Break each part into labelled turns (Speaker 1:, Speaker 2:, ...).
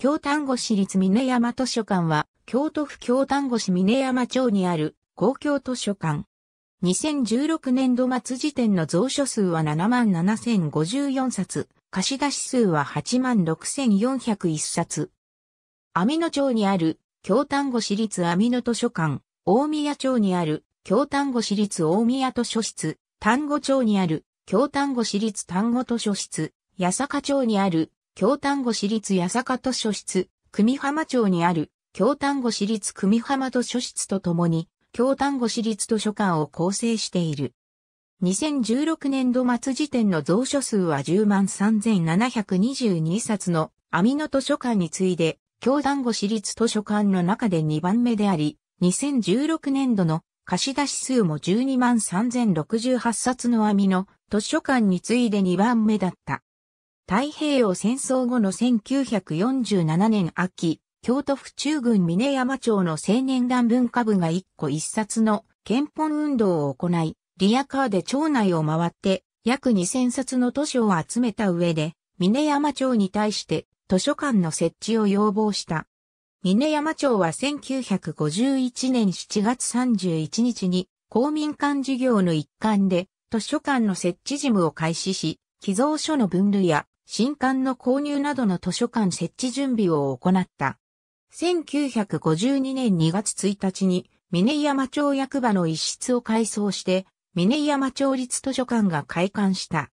Speaker 1: 京丹後市立峰山図書館は、京都府京丹後市峰山町にある公共図書館。2016年度末時点の蔵書数は77,054冊、貸出数は86,401冊。網野町にある京丹後市立網野図書館、大宮町にある京丹後市立大宮図書室、丹後町にある京丹後市立丹後図書室、八坂町にある京丹後市立八坂図書室、久美浜町にある京丹後市立久美浜図書室とともに、京丹後市立図書館を構成している。2016年度末時点の蔵書数は10万3722冊の網野図書館に次いで、京丹後市立図書館の中で2番目であり、2016年度の貸出し数も12万3068冊の網野図書館に次いで2番目だった。太平洋戦争後の1947年秋、京都府中郡峰山町の青年団文化部が一個一冊の憲本運動を行い、リアカーで町内を回って約2000冊の図書を集めた上で、峰山町に対して図書館の設置を要望した。峰山町は1951年7月31日に公民館事業の一環で図書館の設置事務を開始し、寄贈書の分類や新刊の購入などの図書館設置準備を行った。1952年2月1日に、峰山町役場の一室を改装して、峰山町立図書館が開館した。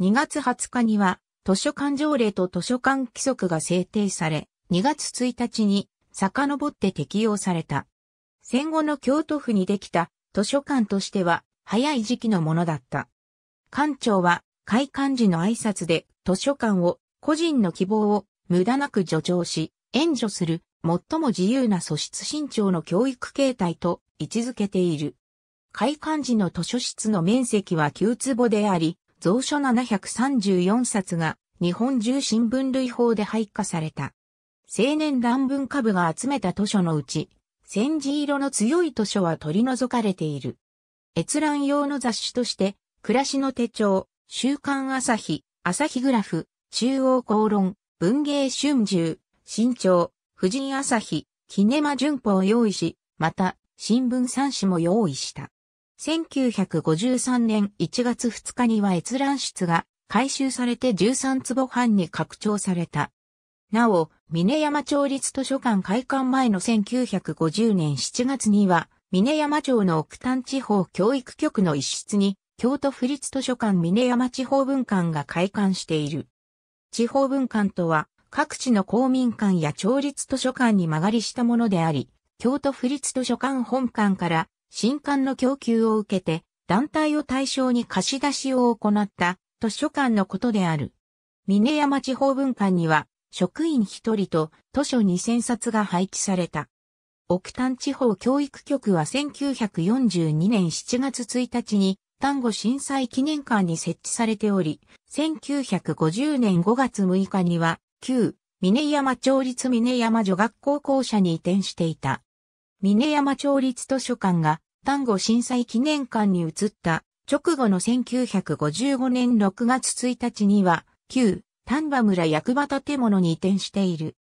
Speaker 1: 2月20日には、図書館条例と図書館規則が制定され、2月1日に遡って適用された。戦後の京都府にできた図書館としては早い時期のものだった。館長は開館時の挨拶で図書館を個人の希望を無駄なく助長し、援助する最も自由な素質身長の教育形態と位置づけている。開館時の図書室の面積は9坪であり、蔵書734冊が日本中新聞類法で廃下された。青年団文化部が集めた図書のうち、戦時色の強い図書は取り除かれている。閲覧用の雑誌として、暮らしの手帳、週刊朝日、朝日グラフ、中央公論、文芸春秋、新潮、婦人朝日、キネマ旬報を用意し、また、新聞三紙も用意した。1953年1月2日には閲覧室が改修されて13坪半に拡張された。なお、峰山町立図書館開館前の1950年7月には、峰山町の奥丹地方教育局の一室に京都府立図書館峰山地方文館が開館している。地方文館とは、各地の公民館や町立図書館に間借りしたものであり、京都府立図書館本館から新館の供給を受けて、団体を対象に貸し出しを行った図書館のことである。峰山地方文館には、職員一人と図書二千冊が配置された。奥丹地方教育局は1942年7月1日に丹後震災記念館に設置されており、1950年5月6日には、旧、峰山町立峰山女学校校舎に移転していた。峰山町立図書館が、丹後震災記念館に移った直後の1955年6月1日には、旧、丹波村役場建物に移転している。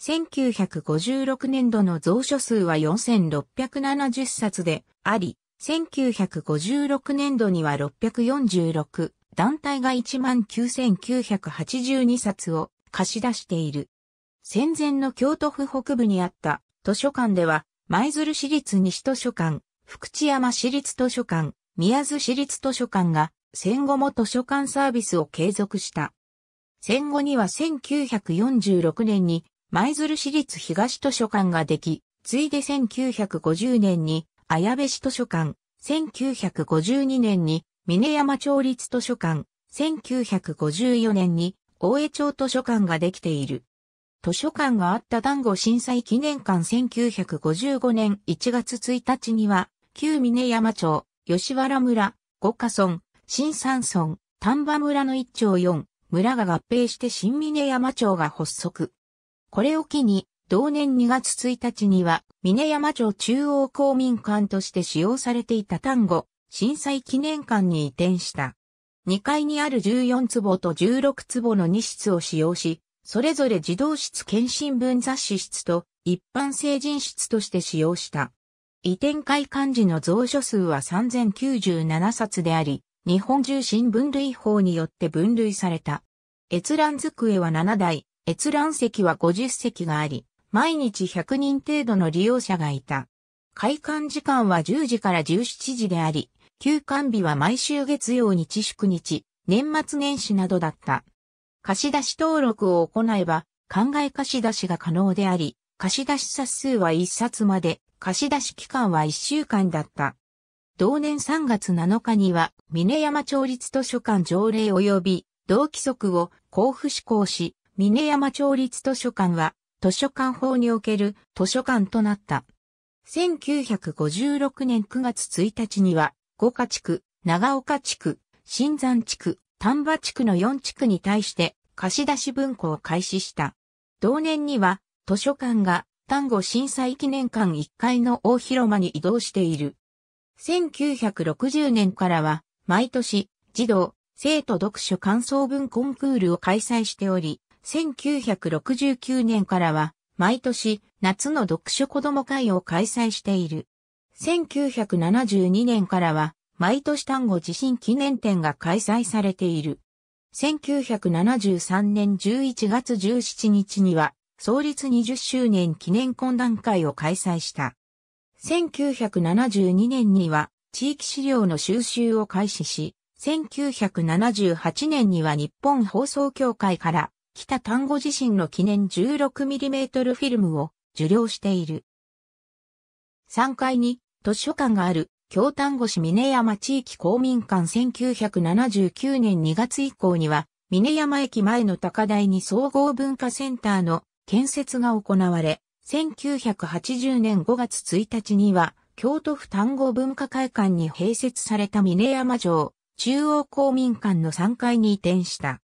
Speaker 1: 1956年度の蔵書数は4670冊であり、1956年度には646団体が19,982冊を貸し出している。戦前の京都府北部にあった図書館では、舞鶴市立西図書館、福知山市立図書館、宮津市立図書館が戦後も図書館サービスを継続した。戦後には1946年に舞鶴市立東図書館ができ、ついで1950年に綾部市図書館、1952年に、峰山町立図書館、1954年に、大江町図書館ができている。図書館があった団子震災記念館1955年1月1日には、旧峰山町、吉原村、五家村、新山村、丹波村の一町四、村が合併して新峰山町が発足。これを機に、同年2月1日には、峰山町中央公民館として使用されていた単語、震災記念館に移転した。2階にある14坪と16坪の2室を使用し、それぞれ児童室検診分雑誌室と一般成人室として使用した。移転会館時の蔵書数は3097冊であり、日本中新分類法によって分類された。閲覧机は7台、閲覧席は50席があり、毎日100人程度の利用者がいた。開館時間は10時から17時であり、休館日は毎週月曜日祝日、年末年始などだった。貸し出し登録を行えば、考え貸し出しが可能であり、貸し出し冊数は1冊まで、貸し出し期間は1週間だった。同年3月7日には、峰山町立図書館条例及び、同規則を交付施行し、峰山町立図書館は、図書館法における図書館となった。1956年9月1日には、五家地区、長岡地区、新山地区、丹波地区の4地区に対して貸し出し文庫を開始した。同年には、図書館が丹後震災記念館1階の大広間に移動している。1960年からは、毎年、児童、生徒読書感想文コンクールを開催しており、1969年からは、毎年、夏の読書子ども会を開催している。1972年からは、毎年単語地震記念展が開催されている。1973年11月17日には、創立20周年記念懇談会を開催した。1972年には、地域資料の収集を開始し、1978年には日本放送協会から北単語地震の記念 16mm フィルムを受領している。3階に図書館がある京丹後市峰山地域公民館1979年2月以降には、峰山駅前の高台に総合文化センターの建設が行われ、1980年5月1日には、京都府丹後文化会館に併設された峰山城、中央公民館の3階に移転した。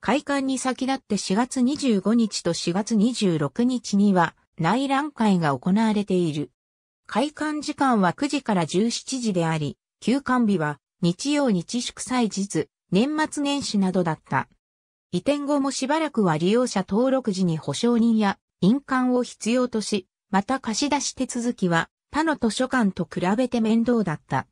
Speaker 1: 開館に先立って4月25日と4月26日には内覧会が行われている。開館時間は9時から17時であり、休館日は日曜日祝祭日、年末年始などだった。移転後もしばらくは利用者登録時に保証人や印鑑を必要とし、また貸し出し手続きは他の図書館と比べて面倒だった。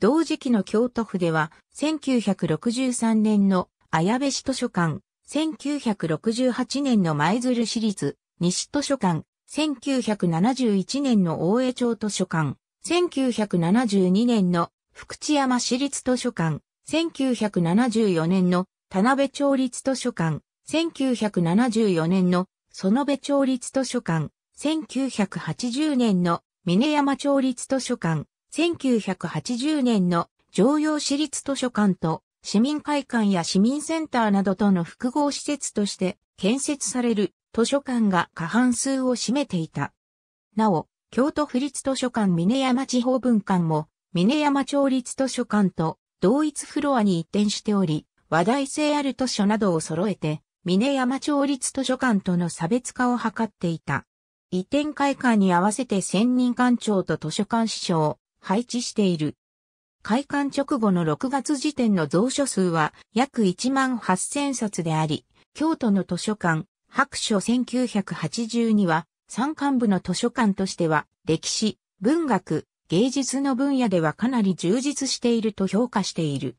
Speaker 1: 同時期の京都府では1963年の綾部市図書館、1968年の舞鶴市立、西図書館、1971年の大江町図書館、1972年の福知山市立図書館、1974年の田辺町立図書館、1974年の園部町立図書館、1980年の峰山町立図書館、1980年の常陽市立図書館と市民会館や市民センターなどとの複合施設として建設される図書館が過半数を占めていた。なお、京都府立図書館峰山地方分館も、峰山町立図書館と同一フロアに移転しており、話題性ある図書などを揃えて、峰山町立図書館との差別化を図っていた。移転会館に合わせて専任館長と図書館師匠を配置している。開館直後の6月時点の蔵書数は約1万8000冊であり、京都の図書館、白書1982は、山間部の図書館としては、歴史、文学、芸術の分野ではかなり充実していると評価している。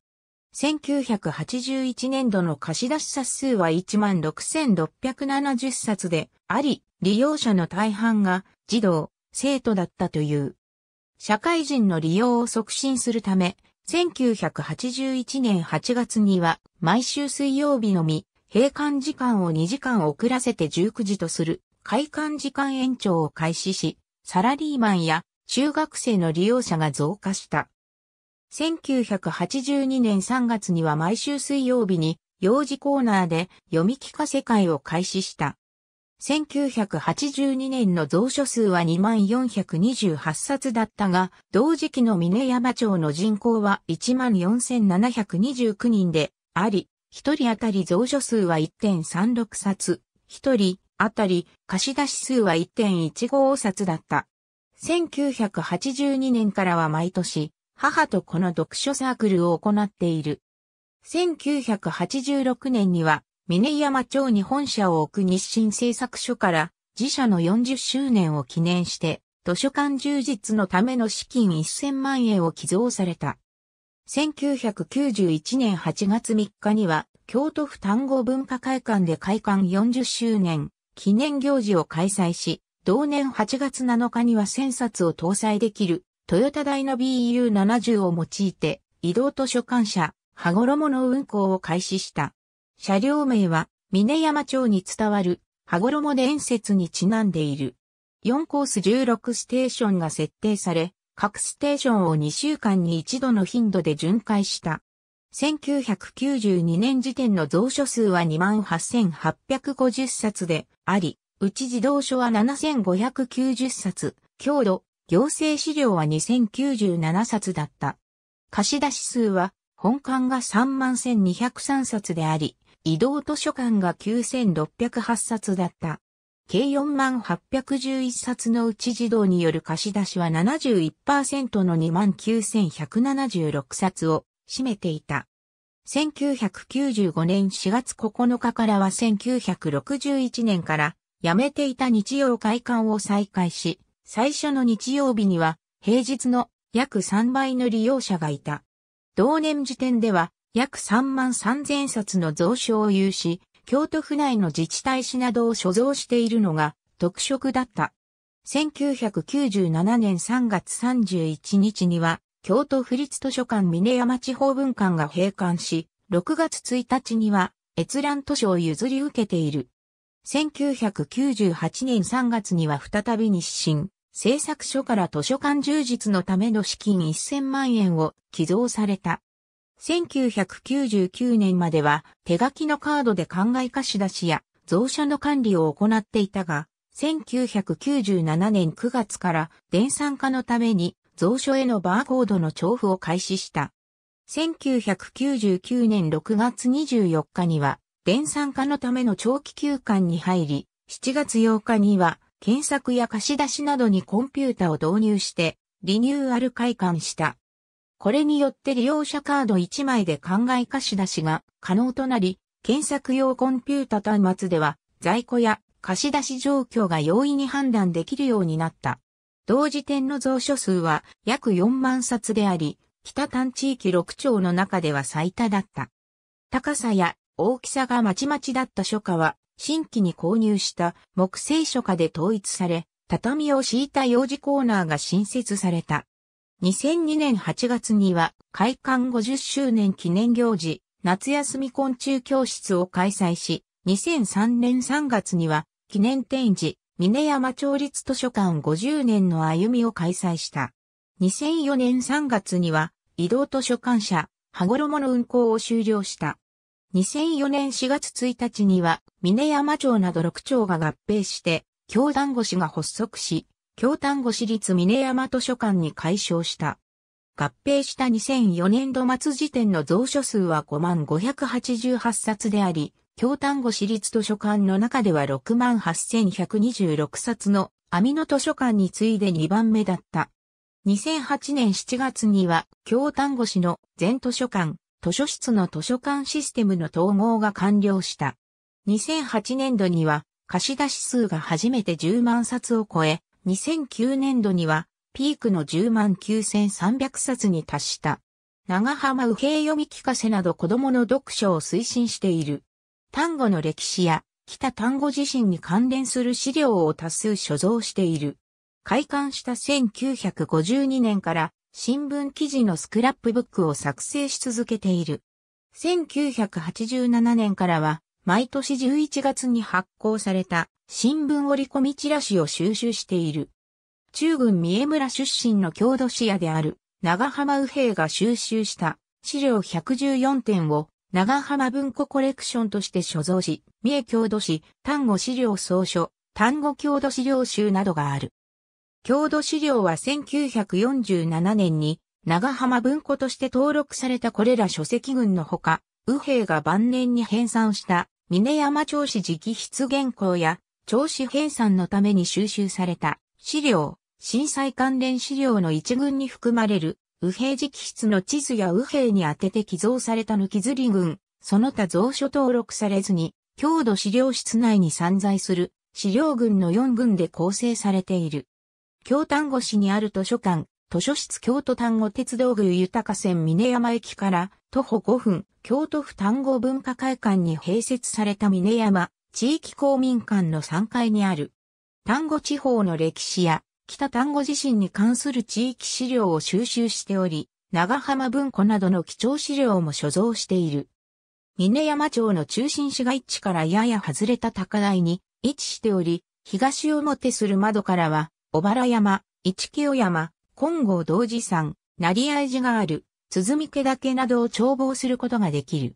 Speaker 1: 1981年度の貸し出し冊数は16,670冊であり、利用者の大半が児童、生徒だったという。社会人の利用を促進するため、1981年8月には毎週水曜日のみ、閉館時間を2時間遅らせて19時とする開館時間延長を開始し、サラリーマンや中学生の利用者が増加した。1982年3月には毎週水曜日に幼児コーナーで読み聞かせ会を開始した。1982年の蔵書数は2428冊だったが、同時期の峰山町の人口は14729人であり、一人当たり蔵書数は1.36冊、一人当たり貸出数は1.15冊だった。1982年からは毎年、母とこの読書サークルを行っている。1986年には、峰山町に本社を置く日清製作所から自社の40周年を記念して図書館充実のための資金1000万円を寄贈された。1991年8月3日には京都府単語文化会館で開館40周年記念行事を開催し、同年8月7日には1000冊を搭載できるトヨタ大の BU70 を用いて移動図書館車羽衣の運行を開始した。車両名は、峰山町に伝わる、羽衣伝説にちなんでいる。4コース16ステーションが設定され、各ステーションを2週間に1度の頻度で巡回した。1992年時点の蔵書数は28,850冊であり、うち自動書は7,590冊、強度、行政資料は2,097冊だった。貸し出し数は、本館が31,203冊であり、移動図書館が9608冊だった。計4万811冊のうち児童による貸し出しは71%の2万9176冊を占めていた。1995年4月9日からは1961年から辞めていた日曜会館を再開し、最初の日曜日には平日の約3倍の利用者がいた。同年時点では約3万3000冊の蔵書を有し、京都府内の自治体史などを所蔵しているのが特色だった。1997年3月31日には、京都府立図書館峰山地方文館が閉館し、6月1日には閲覧図書を譲り受けている。1998年3月には再び日清、製作所から図書館充実のための資金1000万円を寄贈された。1999年までは手書きのカードで考え貸し出しや蔵書の管理を行っていたが、1997年9月から電算化のために蔵書へのバーコードの調布を開始した。1999年6月24日には電算化のための長期休館に入り、7月8日には検索や貸し出しなどにコンピュータを導入してリニューアル開館した。これによって利用者カード1枚で考え貸し出しが可能となり、検索用コンピュータ端末では在庫や貸し出し状況が容易に判断できるようになった。同時点の蔵書数は約4万冊であり、北端地域6町の中では最多だった。高さや大きさがまちまちだった書家は、新規に購入した木製書家で統一され、畳を敷いた用事コーナーが新設された。2002年8月には開館50周年記念行事、夏休み昆虫教室を開催し、2003年3月には記念展示、峰山町立図書館50年の歩みを開催した。2004年3月には移動図書館舎、羽衣の運行を終了した。2004年4月1日には、峰山町など6町が合併して、教団越しが発足し、京丹後市立峰山図書館に改称した。合併した2004年度末時点の蔵書数は5588冊であり、京丹後市立図書館の中では68,126冊の網野図書館に次いで2番目だった。2008年7月には、京丹後市の全図書館、図書室の図書館システムの統合が完了した。2008年度には、貸し出し数が初めて10万冊を超え、2009年度にはピークの10万9300冊に達した。長浜右平読み聞かせなど子供の読書を推進している。単語の歴史や北単語自身に関連する資料を多数所蔵している。開館した1952年から新聞記事のスクラップブックを作成し続けている。1987年からは毎年11月に発行された新聞折り込みチラシを収集している。中軍三重村出身の郷土史屋である長浜右兵が収集した資料114点を長浜文庫コレクションとして所蔵し、三重郷土史、単語資料総書、単語郷土資料集などがある。郷土資料は1947年に長浜文庫として登録されたこれら書籍群のほか、右兵が晩年に編纂した峰山町史直筆原稿や調子編さんのために収集された資料、震災関連資料の一群に含まれる右平直筆の地図や右平に当てて寄贈された抜き釣り群、その他蔵書登録されずに、郷土資料室内に散在する資料群の4群で構成されている。京丹後市にある図書館、図書室京都丹後鉄道具豊線峰山駅から徒歩5分、京都府丹後文化会館に併設された峰山地域公民館の3階にある。丹後地方の歴史や北丹後地震に関する地域資料を収集しており、長浜文庫などの貴重資料も所蔵している。峰山町の中心市街地からやや外れた高台に位置しており、東表する窓からは、小原山、市清山、金剛道寺山、成合寺がある、鼓池岳などを眺望することができる。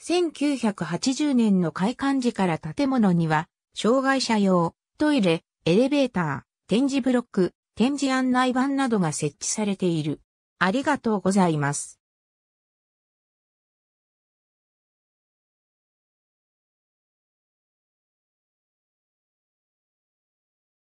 Speaker 1: 1980年の開館時から建物には、障害者用、トイレ、エレベーター、展示ブロック、展示案内板などが設置されている。ありがとうございます。